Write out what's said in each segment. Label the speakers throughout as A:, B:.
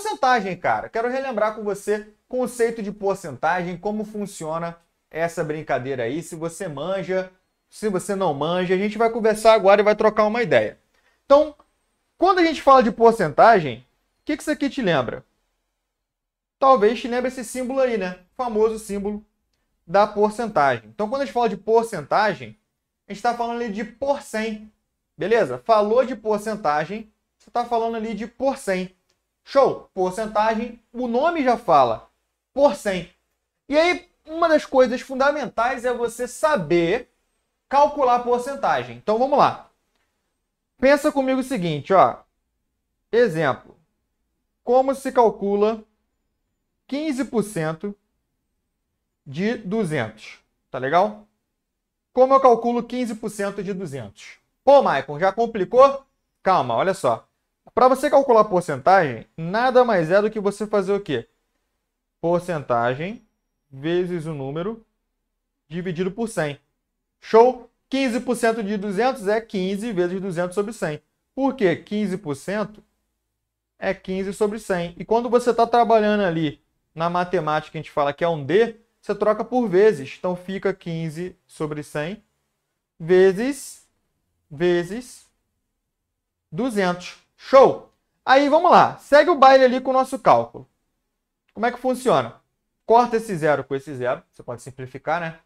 A: porcentagem, cara. Quero relembrar com você conceito de porcentagem, como funciona essa brincadeira aí, se você manja, se você não manja, a gente vai conversar agora e vai trocar uma ideia. Então, quando a gente fala de porcentagem, o que, que isso aqui te lembra? Talvez te lembre esse símbolo aí, né? O famoso símbolo da porcentagem. Então, quando a gente fala de porcentagem, a gente está falando ali de por Beleza? Falou de porcentagem, você está falando ali de por Show, porcentagem, o nome já fala, por 100. E aí, uma das coisas fundamentais é você saber calcular a porcentagem. Então vamos lá. Pensa comigo o seguinte, ó. Exemplo. Como se calcula 15% de 200? Tá legal? Como eu calculo 15% de 200? Pô, Maicon, já complicou? Calma, olha só. Para você calcular porcentagem, nada mais é do que você fazer o quê? Porcentagem vezes o número dividido por 100. Show? 15% de 200 é 15 vezes 200 sobre 100. Por quê? 15% é 15 sobre 100. E quando você está trabalhando ali na matemática, a gente fala que é um D, você troca por vezes. Então fica 15 sobre 100 vezes, vezes 200. Show! Aí vamos lá, segue o baile ali com o nosso cálculo. Como é que funciona? Corta esse zero com esse zero, você pode simplificar, né?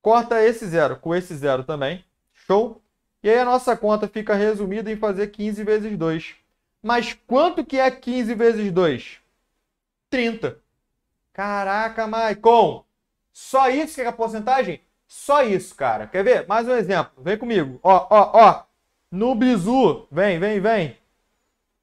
A: Corta esse zero com esse zero também, show? E aí a nossa conta fica resumida em fazer 15 vezes 2. Mas quanto que é 15 vezes 2? 30. Caraca, Maicon! Só isso que é a porcentagem? Só isso, cara. Quer ver? Mais um exemplo. Vem comigo. Ó, ó, ó. No bizu. Vem, vem, vem.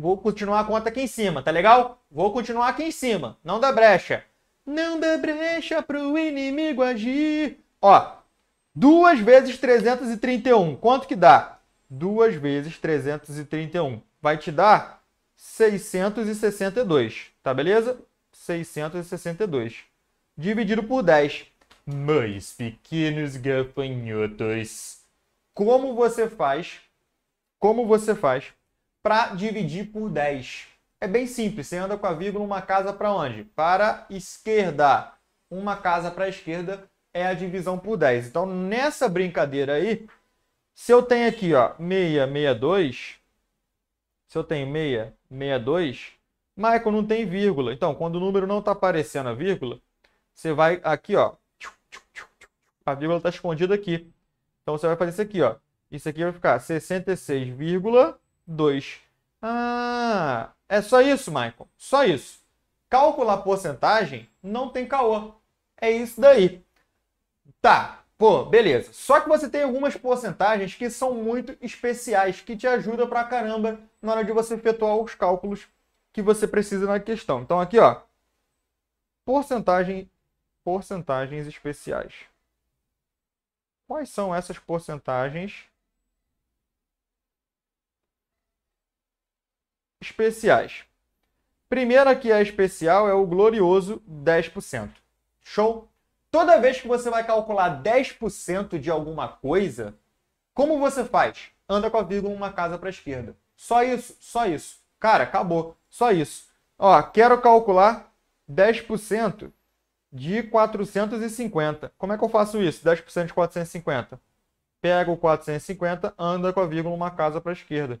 A: vou continuar a conta aqui em cima, tá legal? Vou continuar aqui em cima, não dá brecha. Não dá brecha pro inimigo agir. Ó, 2 vezes 331, quanto que dá? 2 vezes 331 vai te dar 662, tá beleza? 662. Dividido por 10. Meus pequenos gafanhotos, como você faz, como você faz para dividir por 10. É bem simples, você anda com a vírgula uma casa para onde? Para esquerda. Uma casa para a esquerda é a divisão por 10. Então, nessa brincadeira aí, se eu tenho aqui, ó, 662, se eu tenho 662, Michael não tem vírgula. Então, quando o número não está aparecendo a vírgula, você vai aqui, ó, a vírgula está escondida aqui. Então, você vai fazer isso aqui, ó. Isso aqui vai ficar 66, 2. Ah, é só isso, Michael. Só isso. Calcular porcentagem não tem caô. É isso daí. Tá, pô, beleza. Só que você tem algumas porcentagens que são muito especiais, que te ajudam pra caramba na hora de você efetuar os cálculos que você precisa na questão. Então aqui, ó. Porcentagem, porcentagens especiais. Quais são essas porcentagens especiais. Primeira que é especial é o glorioso 10%. Show? Toda vez que você vai calcular 10% de alguma coisa, como você faz? Anda com a vírgula uma casa para a esquerda. Só isso, só isso. Cara, acabou. Só isso. Ó, quero calcular 10% de 450. Como é que eu faço isso? 10% de 450. Pego 450, anda com a vírgula uma casa para a esquerda.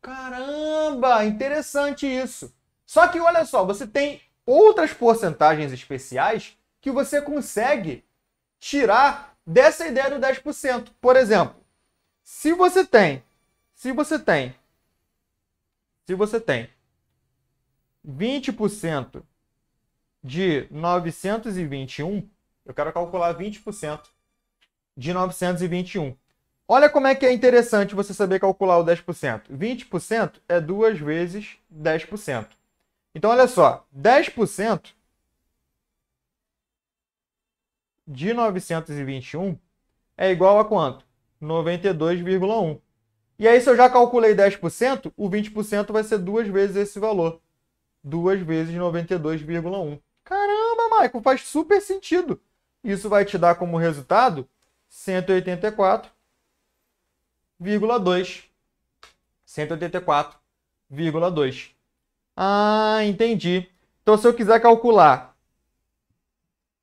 A: Caramba, interessante isso. Só que olha só, você tem outras porcentagens especiais que você consegue tirar dessa ideia do 10%. Por exemplo, se você tem, se você tem, se você tem 20% de 921, eu quero calcular 20% de 921. Olha como é que é interessante você saber calcular o 10%. 20% é duas vezes 10%. Então, olha só, 10% de 921 é igual a quanto? 92,1. E aí, se eu já calculei 10%, o 20% vai ser duas vezes esse valor. Duas vezes 92,1. Caramba, Michael, faz super sentido. Isso vai te dar como resultado 184 184,2. 184,2. Ah, entendi. Então, se eu quiser calcular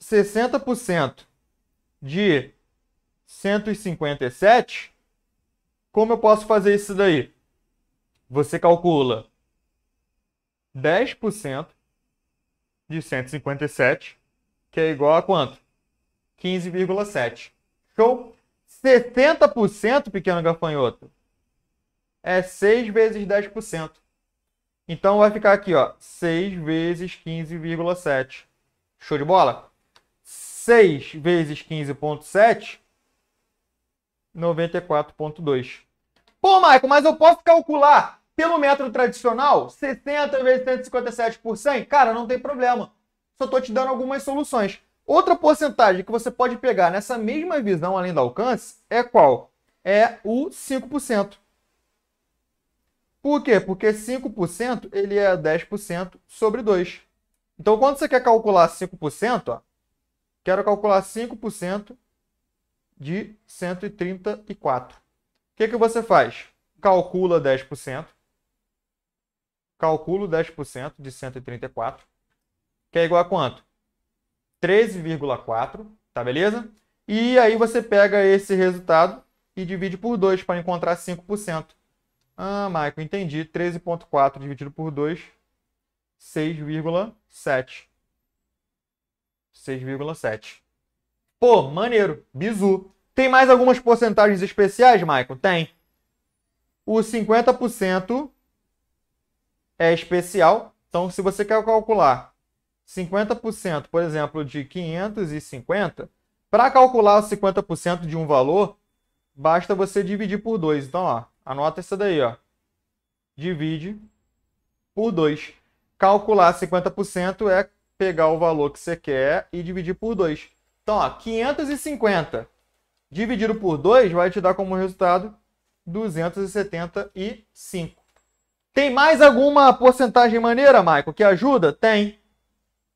A: 60% de 157, como eu posso fazer isso daí? Você calcula 10% de 157, que é igual a quanto? 15,7. Show? 70%, pequeno gafanhoto, é 6 vezes 10%. Então vai ficar aqui, ó, 6 vezes 15,7. Show de bola? 6 vezes 15,7, 94,2. Pô, Maicon, mas eu posso calcular pelo método tradicional 60 vezes 157 por 100? Cara, não tem problema. Só estou te dando algumas soluções. Outra porcentagem que você pode pegar nessa mesma visão além do alcance é qual? É o 5%. Por quê? Porque 5% ele é 10% sobre 2. Então, quando você quer calcular 5%, ó, quero calcular 5% de 134. O que, que você faz? Calcula 10%. Calculo 10% de 134, que é igual a quanto? 13,4, tá beleza? E aí você pega esse resultado e divide por 2 para encontrar 5%. Ah, Michael, entendi. 13,4 dividido por 2, 6,7. 6,7. Pô, maneiro, bizu. Tem mais algumas porcentagens especiais, Michael? Tem. O 50% é especial. Então, se você quer calcular 50%, por exemplo, de 550, para calcular os 50% de um valor, basta você dividir por 2. Então, ó, anota essa daí, ó. Divide por 2. Calcular 50% é pegar o valor que você quer e dividir por 2. Então, ó, 550 dividido por 2 vai te dar como resultado 275. Tem mais alguma porcentagem maneira, Michael, que ajuda? Tem. Tem.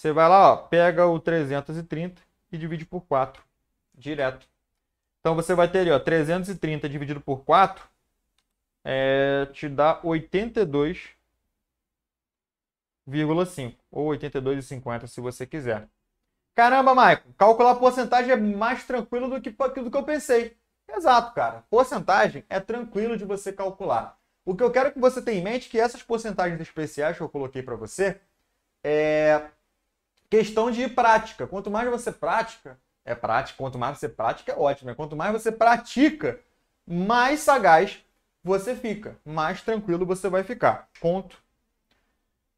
A: Você vai lá, ó, pega o 330 e divide por 4, direto. Então você vai ter ali, ó, 330 dividido por 4 é, te dá 82,5 ou 82,50 se você quiser. Caramba, Maicon, calcular porcentagem é mais tranquilo do que, do que eu pensei. Exato, cara. Porcentagem é tranquilo de você calcular. O que eu quero que você tenha em mente é que essas porcentagens especiais que eu coloquei para você, é, Questão de prática. Quanto mais você prática, é prática, quanto mais você prática, é ótimo. Né? Quanto mais você pratica, mais sagaz você fica, mais tranquilo você vai ficar. Ponto.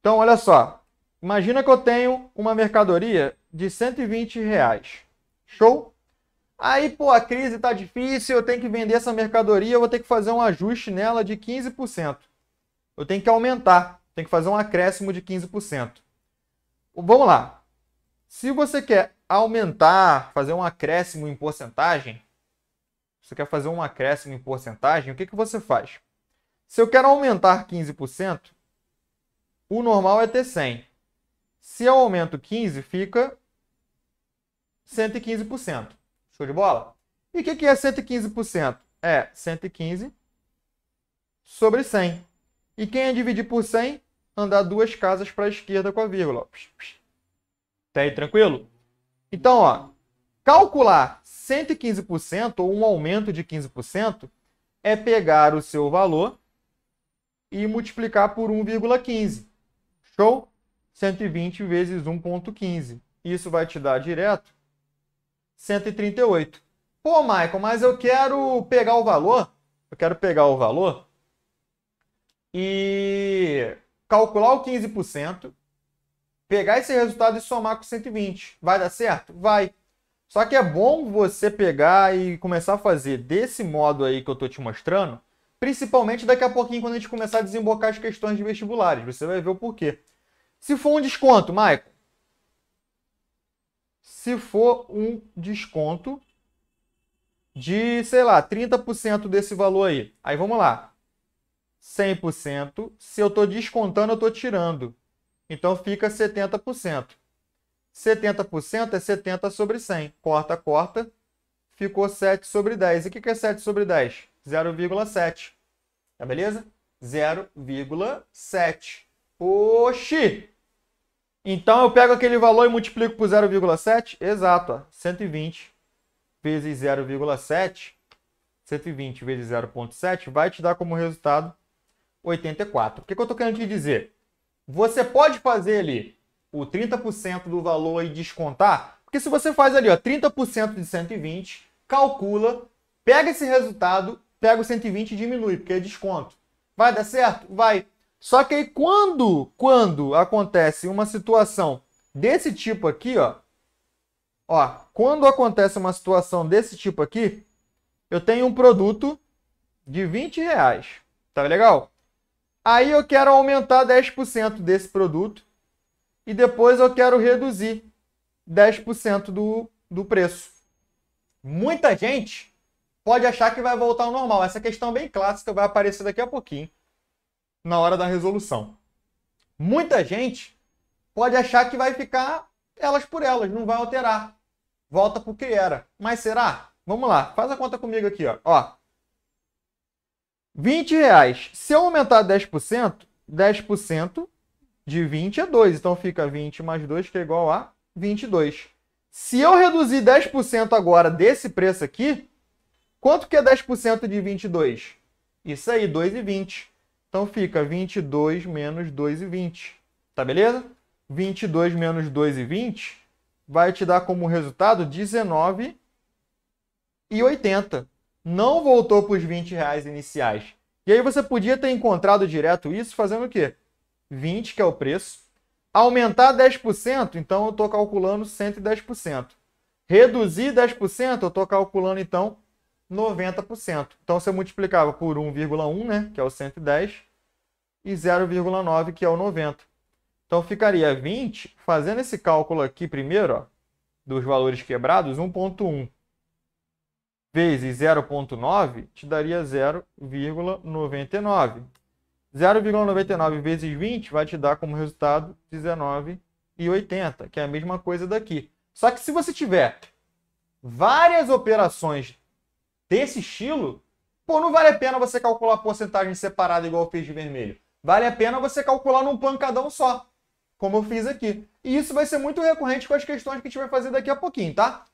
A: Então, olha só. Imagina que eu tenho uma mercadoria de 120 reais. Show? Aí, pô, a crise tá difícil, eu tenho que vender essa mercadoria, eu vou ter que fazer um ajuste nela de 15%. Eu tenho que aumentar, tenho que fazer um acréscimo de 15%. Vamos lá. Se você quer aumentar, fazer um acréscimo em porcentagem, você quer fazer um acréscimo em porcentagem, o que, que você faz? Se eu quero aumentar 15%, o normal é ter 100. Se eu aumento 15, fica 115%. Show de bola? E o que, que é 115%? É 115 sobre 100. E quem é dividir por 100? Andar duas casas para a esquerda com a vírgula. Psh, psh. Tá aí tranquilo? Então, ó, calcular 115% ou um aumento de 15% é pegar o seu valor e multiplicar por 1,15. Show? 120 vezes 1,15. Isso vai te dar direto 138. Pô, Michael, mas eu quero pegar o valor, eu quero pegar o valor e calcular o 15% pegar esse resultado e somar com 120. Vai dar certo? Vai. Só que é bom você pegar e começar a fazer desse modo aí que eu tô te mostrando, principalmente daqui a pouquinho quando a gente começar a desembocar as questões de vestibulares. Você vai ver o porquê. Se for um desconto, Maicon. Se for um desconto de, sei lá, 30% desse valor aí. Aí vamos lá. 100%, se eu estou descontando, eu estou tirando. Então fica 70%. 70% é 70 sobre 100. Corta, corta. Ficou 7 sobre 10. E o que é 7 sobre 10? 0,7. Tá beleza? 0,7. Oxi! Então eu pego aquele valor e multiplico por 0,7? Exato, ó. 120 vezes 0,7. 120 vezes 0,7 vai te dar como resultado 84. O que, que eu estou querendo te dizer? Você pode fazer ali o 30% do valor e descontar, porque se você faz ali, ó, 30% de 120, calcula, pega esse resultado, pega o 120 e diminui, porque é desconto. Vai dar certo? Vai. Só que aí quando, quando acontece uma situação desse tipo aqui, ó, ó, quando acontece uma situação desse tipo aqui, eu tenho um produto de 20 reais, tá legal? Aí eu quero aumentar 10% desse produto e depois eu quero reduzir 10% do, do preço. Muita gente pode achar que vai voltar ao normal. Essa questão bem clássica vai aparecer daqui a pouquinho, na hora da resolução. Muita gente pode achar que vai ficar elas por elas, não vai alterar. Volta para o que era. Mas será? Vamos lá, faz a conta comigo aqui. Ó. ó 20 reais. Se eu aumentar 10%, 10% de 20 é 2. Então fica 20 mais 2, que é igual a 22. Se eu reduzir 10% agora desse preço aqui, quanto que é 10% de 22? Isso aí, 2,20. Então fica 22 menos 2,20. Tá beleza? 22 menos 2,20 vai te dar como resultado 19,80 não voltou para os 20 reais iniciais. E aí você podia ter encontrado direto isso fazendo o quê? 20, que é o preço. Aumentar 10%, então eu estou calculando 110%. Reduzir 10%, eu estou calculando então 90%. Então você multiplicava por 1,1, né, que é o 110, e 0,9, que é o 90. Então ficaria 20, fazendo esse cálculo aqui primeiro, ó, dos valores quebrados, 1,1 vezes 0,9 te daria 0,99. 0,99 vezes 20 vai te dar como resultado 19,80, que é a mesma coisa daqui. Só que se você tiver várias operações desse estilo, pô, não vale a pena você calcular a porcentagem separada igual eu fiz de vermelho. Vale a pena você calcular num pancadão só, como eu fiz aqui. E isso vai ser muito recorrente com as questões que a gente vai fazer daqui a pouquinho, tá?